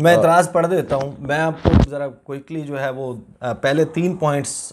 मैं इतराज़ पढ़ देता हूँ मैं आपको ज़रा क्विकली जो है वो पहले तीन पॉइंट्स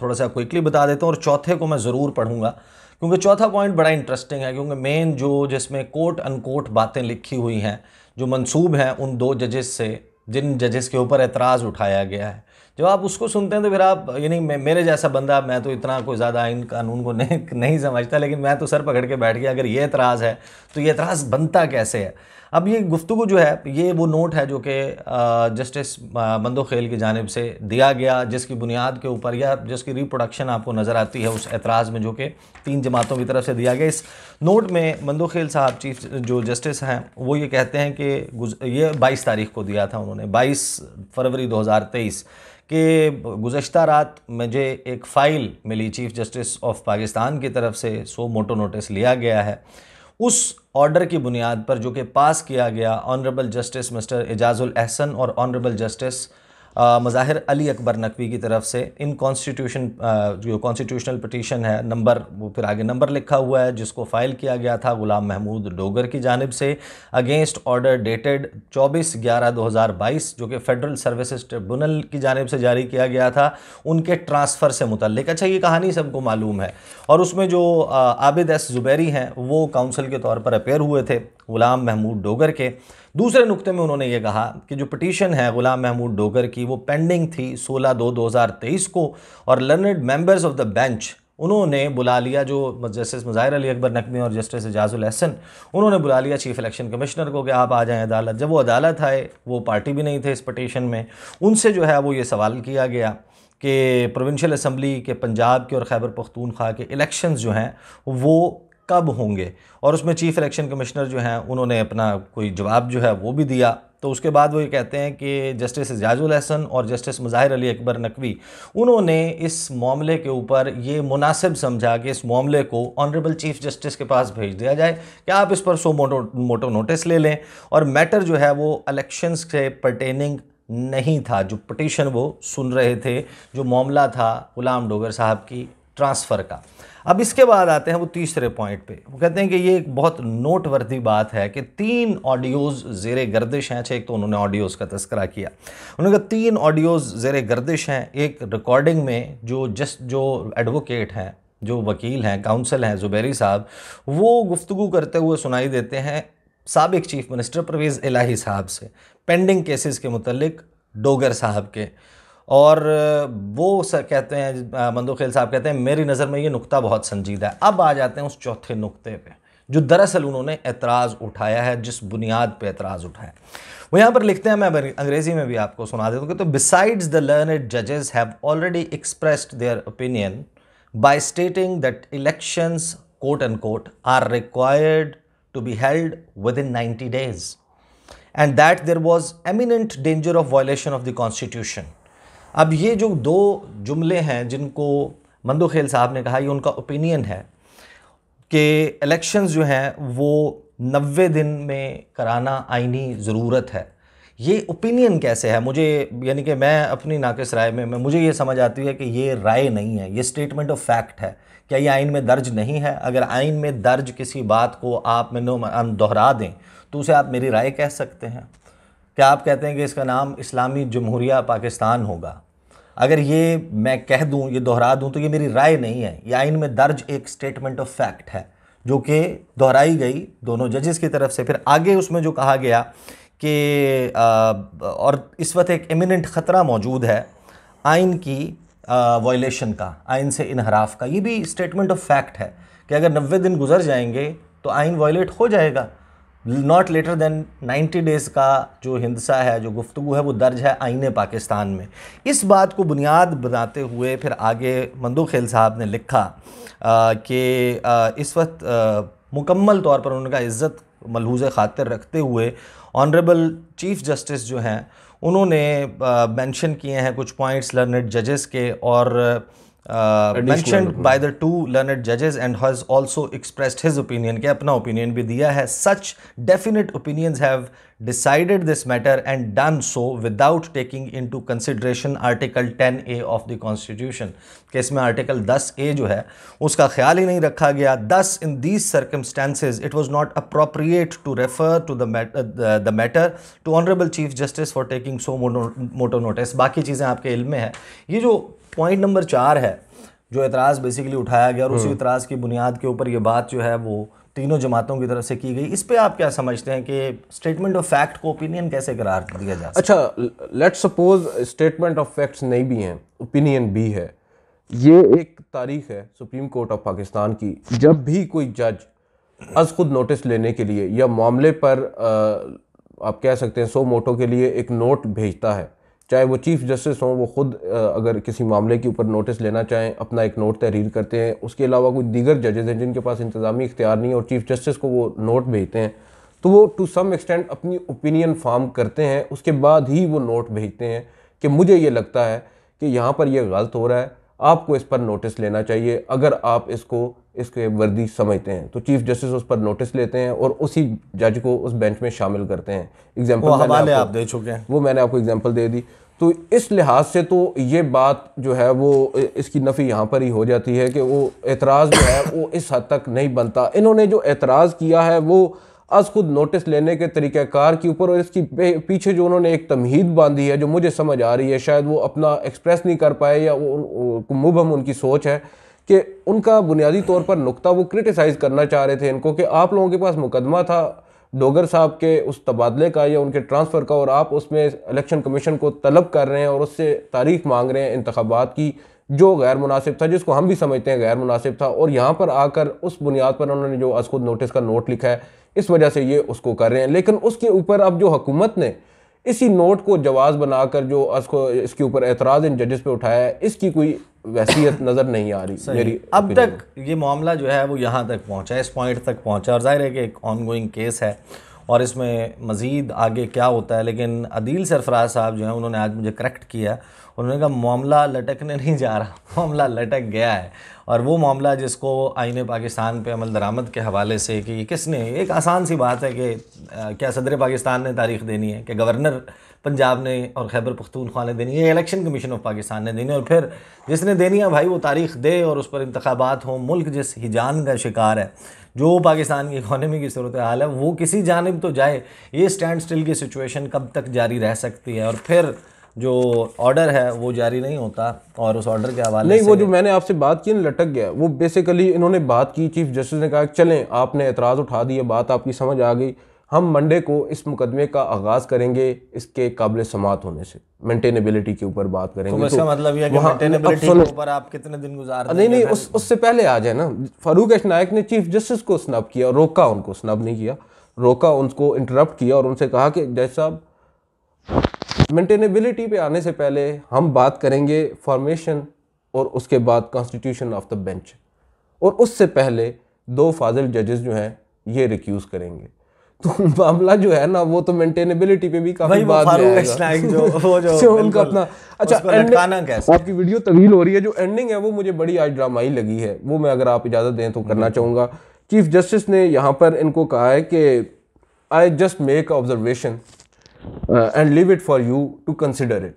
थोड़ा सा क्विकली बता देता हूँ और चौथे को मैं ज़रूर पढ़ूँगा क्योंकि चौथा पॉइंट बड़ा इंटरेस्टिंग है क्योंकि मेन जो जिसमें कोट अनकोट बातें लिखी हुई हैं जो मंसूब हैं उन दो जजेस से जिन जजेस के ऊपर एतराज़ उठाया गया है जब आप उसको सुनते हैं तो फिर आप यानी मेरे जैसा बंदा मैं तो इतना कोई ज़्यादा आइन कानून को नहीं नहीं समझता लेकिन मैं तो सर पकड़ के बैठ गया अगर ये एतराज़ है तो ये एतराज़ बनता कैसे है अब ये गुफ्तु जो है ये वो नोट है जो कि जस्टिस मंदोखेल की जानब से दिया गया जिसकी बुनियाद के ऊपर या जिसकी रिप्रोडक्शन आपको नज़र आती है उस एतराज़ में जो कि तीन जमातों की तरफ से दिया गया इस नोट में मंदोखेल साहब चीफ जो जस्टिस हैं वो ये कहते हैं कि ये बाईस तारीख को दिया था उन्होंने बाईस फरवरी दो हज़ार तेईस कि गुज्त रात मुझे एक फ़ाइल मिली चीफ़ जस्टिस ऑफ पाकिस्तान की तरफ से सो मोटो नोटिस लिया गया है उस ऑर्डर की बुनियाद पर जो कि पास किया गया honourable justice mister Ijazul Ahsan और ऑनरेबल जस्टिस मज़ाहिर अली अकबर नकवी की तरफ से इन कॉन्स्टिट्यूशन जो कॉन्स्टिट्यूशनल पटिशन है नंबर वो फिर आगे नंबर लिखा हुआ है जिसको फ़ाइल किया गया था ग़ुलाम महमूद डोगर की जानब से अगेंस्ट ऑर्डर डेटेड चौबीस ग्यारह दो हज़ार बाईस जो कि फेडरल सर्विसेज ट्रिब्यूनल की जानब से जारी किया गया था उनके ट्रांसफ़र से मुतल अच्छा ये कहानी सबको मालूम है और उसमें जो आबिद एस ज़ुबैरी हैं वो काउंसिल के तौर पर अपेयर हुए थे ग़ुलाम महमूद डोगर के दूसरे नुकते में उन्होंने ये कहा कि जो पटिशन है गुलाम महमूद डोगर की वो पेंडिंग थी 16 दो 2023 को और learned members of the bench उन्होंने बुला लिया जो जस्टिस मुजाहिर अली अकबर नकवी और जस्टिस एजाजुल हसन उन्होंने बुला लिया चीफ़ इलेक्शन कमिश्नर को कि आप आ जाएं अदालत जब वो अदालत आए वो पार्टी भी नहीं थे इस पटिशन में उनसे जो है वो ये सवाल किया गया कि प्रोविंशियल असम्बली के पंजाब के और खैबर पख्तूनख्वा के इलेक्शंस जो हैं वो कब होंगे और उसमें चीफ़ इलेक्शन कमिश्नर जो हैं उन्होंने अपना कोई जवाब जो है वो भी दिया तो उसके बाद वो ये कहते हैं कि जस्टिस एजाजुल अहसन और जस्टिस मुजाहिर अली अकबर नकवी उन्होंने इस मामले के ऊपर ये मुनासिब समझा कि इस मामले को ऑनरेबल चीफ जस्टिस के पास भेज दिया जाए कि आप इस पर सो मोटो मोटो नोटिस ले लें और मैटर जो है वो इलेक्शंस से पर्टेनिंग नहीं था जो पटिशन वो सुन रहे थे जो मामला था गुलाम डोगर साहब की ट्रांसफ़र का अब इसके बाद आते हैं वो तीसरे पॉइंट पे वो कहते हैं कि ये एक बहुत नोटवर्दी बात है कि तीन ऑडियोज़ जेर गर्दिश हैं अच्छा, एक तो उन्होंने ऑडियोज़ का तस्करा किया उन्होंने कहा तीन ऑडियोज़ जेर गर्दिश हैं एक रिकॉर्डिंग में जो जस्ट जो एडवोकेट हैं जो वकील हैं काउंसिल हैं ज़ुबैरी साहब वो गुफ्तु करते हुए सुनाई देते हैं सबक चीफ़ मिनिस्टर परवेज़ इलाही साहब से पेंडिंग केसेस के मतलब डोगर साहब के और वो सर कहते हैं खेल साहब कहते हैं मेरी नज़र में ये नुक्ता बहुत संजीदा है अब आ जाते हैं उस चौथे नुक्ते पे जो दरअसल उन्होंने एतराज़ उठाया है जिस बुनियाद पे एतराज़ उठाया वो यहाँ पर लिखते हैं मैं अंग्रेज़ी में भी आपको सुना देता हूँ तो बिसाइड्स द लर्नड जजेस have already expressed their opinion by stating that elections quote and quote are required to be held within ninety days and that there was eminent danger of violation of the constitution अब ये जो दो जुमले हैं जिनको मंदो खेल साहब ने कहा ये उनका ओपिनियन है कि इलेक्शंस जो हैं वो नबे दिन में कराना आइनी ज़रूरत है ये ओपिनियन कैसे है मुझे यानी कि मैं अपनी नाकिस राय में मैं मुझे ये समझ आती है कि ये राय नहीं है ये स्टेटमेंट ऑफ फैक्ट है क्या ये आइन में दर्ज नहीं है अगर आइन में दर्ज किसी बात को आप मैंने दोहरा दें तो उसे आप मेरी राय कह सकते हैं क्या आप कहते हैं कि इसका नाम इस्लामी जमहूरिया पाकिस्तान होगा अगर ये मैं कह दूं ये दोहरा दूं तो ये मेरी राय नहीं है ये आइन में दर्ज एक स्टेटमेंट ऑफ फैक्ट है जो कि दोहराई गई दोनों जजेस की तरफ से फिर आगे उसमें जो कहा गया कि और इस वक्त एक इमिनेंट ख़तरा मौजूद है आइन की वायलेशन का आइन से इनहराफ का ये भी स्टेटमेंट ऑफ फैक्ट है कि अगर नबे दिन गुजर जाएंगे तो आइन वॉयलेट हो जाएगा नॉट लेटर देन 90 डेज़ का जो हिंदसा है जो गुफ्तु है वो दर्ज है आइन पाकिस्तान में इस बात को बुनियाद बनाते हुए फिर आगे मंदू खेल साहब ने लिखा कि इस वक्त मुकम्मल तौर पर उनका इज़्ज़त मलहूज़ खातिर रखते हुए ऑनरेबल चीफ़ जस्टिस जो हैं उन्होंने मेंशन किए हैं कुछ पॉइंट्स लर्नड जजेस के और mentioned by the two learned जजेज and has also expressed his opinion के अपना ओपिनियन भी दिया है such definite opinions have decided this matter and done so without taking into consideration article ten A of the constitution कि इसमें article दस ए जो है उसका ख्याल ही नहीं रखा गया thus in these circumstances it was not appropriate to refer to the matter to honourable chief justice for taking suo motu notice बाकी चीज़ें आपके इल में है ये जो पॉइंट नंबर चार है जो एतराज़ बेसिकली उठाया गया और उसी हम्म। एतराज़ की बुनियाद के ऊपर ये बात जो है वो तीनों जमातों की तरफ से की गई इस पर आप क्या समझते हैं कि स्टेटमेंट ऑफ फैक्ट को ओपिनियन कैसे करार दिया जाए अच्छा let suppose statement of facts नहीं भी हैं ओपिनियन भी है ये एक तारीख है सुप्रीम कोर्ट ऑफ पाकिस्तान की जब भी कोई जज अज खुद नोटिस लेने के लिए या मामले पर आ, आप कह सकते हैं सो मोटो के लिए एक नोट भेजता है चाहे वो चीफ जस्टिस हों वो ख़ुद अगर किसी मामले के ऊपर नोटिस लेना चाहें अपना एक नोट तहरीर करते हैं उसके अलावा कोई दीगर जजेज़ हैं जिनके पास इंतज़ामी इख्तियार नहीं है और चीफ जस्टिस को वो नोट भेजते हैं तो वो टू सम एक्सटेंट अपनी ओपिनियन फार्म करते हैं उसके बाद ही वो नोट भेजते हैं कि मुझे ये लगता है कि यहाँ पर यह गलत हो रहा है आपको इस पर नोटिस लेना चाहिए अगर आप इसको इसके वर्दी समझते हैं तो चीफ जस्टिस उस पर नोटिस लेते हैं और उसी जज को उस बेंच में शामिल करते हैं एग्जाम्पल हवाले आप दे चुके हैं वो मैंने आपको एग्जाम्पल दे दी तो इस लिहाज से तो ये बात जो है वो इसकी नफ़ी यहाँ पर ही हो जाती है कि वो एतराज़ जो है वो इस हद तक नहीं बनता इन्होंने जो एतराज़ किया है वो आज खुद नोटिस लेने के तरीक़ाकार के ऊपर और इसकी पीछे जो उन्होंने एक तमहीद बांधी है जो मुझे समझ आ रही है शायद वो अपना एक्सप्रेस नहीं कर पाए या वो मुबम उनकी सोच है कि उनका बुनियादी तौर पर नुकता वो क्रिटिसाइज़ करना चाह रहे थे इनको कि आप लोगों के पास मुकदमा था डोगर साहब के उस तबादले का या उनके ट्रांसफ़र का और आप उसमें इलेक्शन कमीशन को तलब कर रहे हैं और उससे तारीख मांग रहे हैं इंतबात की जो गैर मुनासिब था जिसको हम भी समझते हैं गैर मुनासिब था और यहाँ पर आकर उस बुनियाद पर उन्होंने जो अज खुद नोटिस का नोट लिखा है इस वजह से ये उसको कर रहे हैं लेकिन उसके ऊपर अब जो हुकूमत ने इसी नोट को जवाब बनाकर जो अज इसके ऊपर एतराज़ इन जजेस पर उठाया है इसकी कोई वैसीयत नज़र नहीं आ रही मेरी अब तक ये मामला जो है वो यहाँ तक पहुँचा इस पॉइंट तक पहुँचा और जाहिर है कि एक ऑन गोइंग केस है और इसमें मज़ीद आगे क्या होता है लेकिन अदील सरफराज साहब जो हैं उन्होंने आज मुझे करेक्ट किया उन्होंने कहा मामला लटकने नहीं जा रहा मामला लटक गया है और वो मामला जिसको आइन पाकिस्तान पे अमल दरामद के हवाले से कि किसने एक आसान सी बात है कि क्या सदर पाकिस्तान ने तारीख देनी है कि गवर्नर पंजाब ने और खैबर पख्तूनख्वा ने देनी है इलेक्शन कमीशन ऑफ पाकिस्तान ने देनी और फिर जिसने देनी है भाई वो तारीख दे और उस पर इंतबात हों मुल्क जिस हिजान का शिकार है जो पाकिस्तान की इकानमी की सूरत हाल है वो किसी जानब तो जाए ये स्टैंड स्टिल की सिचुएशन कब तक जारी रह सकती है और फिर जो ऑर्डर है वो जारी नहीं होता और उस ऑर्डर के हवाले नहीं वो जो मैंने आपसे बात की ना लटक गया वो बेसिकली इन्होंने बात की चीफ जस्टिस ने कहा चलें आपने एतराज़ उठा दिया बात आपकी समझ आ गई हम मंडे को इस मुकदमे का आगाज़ करेंगे इसके काबिल समात होने से मेंटेनेबिलिटी के ऊपर बात करेंगे तो इसका तो मतलब यह मेंटेनेबिलिटी के ऊपर आप कितने दिन गुजार नहीं नहीं उस उससे पहले आ जाए ना फारूक एश नायक ने चीफ जस्टिस को स्नब किया रोका उनको स्नब नहीं किया रोका उनको इंटरप्ट किया और उनसे कहा कि जज साहब मेंटेनेबिलिटी पे आने से पहले हम बात करेंगे फॉर्मेशन और उसके बाद कॉन्स्टिट्यूशन ऑफ द बेंच और उससे पहले दो फाजिल जजेस जो हैं ये रिक्यूज़ करेंगे तो मामला जो है ना वो तो मेंटेनेबिलिटी पे भी काफी बात है जो वो जो उनका अपना अच्छा एंड कैसे आपकी वीडियो तवील हो रही है जो एंडिंग है वो मुझे बड़ी आज ड्रामाई लगी है वो मैं अगर आप इजाज़त दें तो करना चाहूंगा चीफ जस्टिस ने यहाँ पर इनको कहा है कि I just make observation and leave it for you to consider it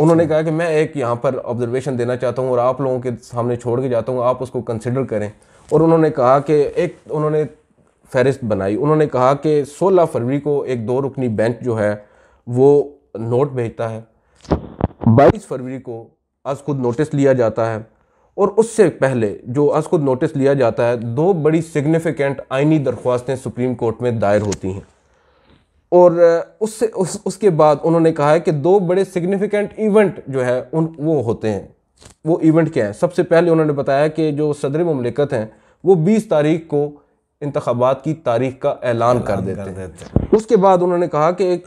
उन्होंने कहा कि मैं एक यहाँ पर ऑब्जर्वेशन देना चाहता हूँ और आप लोगों के सामने छोड़ के जाता हूँ आप उसको कंसिडर करें और उन्होंने कहा कि एक उन्होंने फहरिस्त बनाई उन्होंने कहा कि 16 फरवरी को एक दो रुकनी बेंच जो है वो नोट भेजता है 22 फरवरी को आज खुद नोटिस लिया जाता है और उससे पहले जो आज खुद नोटिस लिया जाता है दो बड़ी सिग्निफिकेंट आइनी दरख्वास्तें सुप्रीम कोर्ट में दायर होती हैं और उससे उस उसके बाद उन्होंने कहा है कि दो बड़े सिग्निफिकेंट इवेंट जो है उन वो होते हैं वो इवेंट क्या है सबसे पहले उन्होंने बताया कि जो सदर ममलिकत हैं वो 20 तारीख को इंतबात की तारीख का ऐलान कर देते, कर देते। उसके बाद उन्होंने कहा कि एक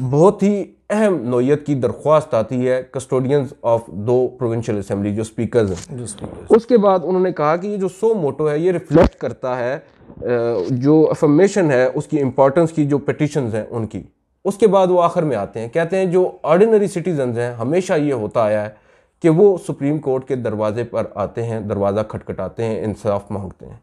बहुत ही अहम नोयत की दरख्वास्त आती है कस्टोडियंस ऑफ दो प्रोविंशियल असम्बली जो स्पीकर्स हैं उसके बाद उन्होंने कहा कि ये जो सो मोटो है ये रिफ्लेक्ट करता है जो अफर्मेशन है उसकी इम्पोर्टेंस की जो पटिशन हैं उनकी उसके बाद वो आखिर में आते हैं कहते हैं जो ऑर्डिनरी सिटीजन हैं हमेशा ये होता आया है कि वो सुप्रीम कोर्ट के दरवाजे पर आते हैं दरवाज़ा खटखटाते हैं इंसाफ मांगते हैं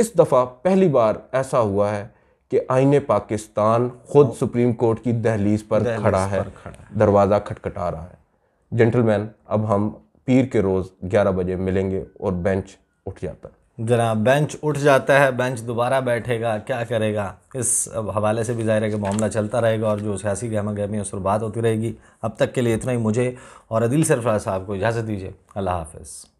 इस दफ़ा पहली बार ऐसा हुआ है कि आईने पाकिस्तान खुद हाँ। सुप्रीम कोर्ट की दहलीज पर दहलीज खड़ा है, है। दरवाज़ा खटखटा रहा है जेंटलमैन अब हम पीर के रोज़ ग्यारह बजे मिलेंगे और बेंच उठ जाता है जना बेंच उठ जाता है बेंच दोबारा बैठेगा क्या करेगा इस हवाले से भी जाहिर है कि मामला चलता रहेगा और जो सियासी गहमा गहमी उस पर बात होती रहेगी अब तक के लिए इतना ही मुझे और अदिल सरफराज साहब को इजाज़त दीजिए अल्लाह हाफिज़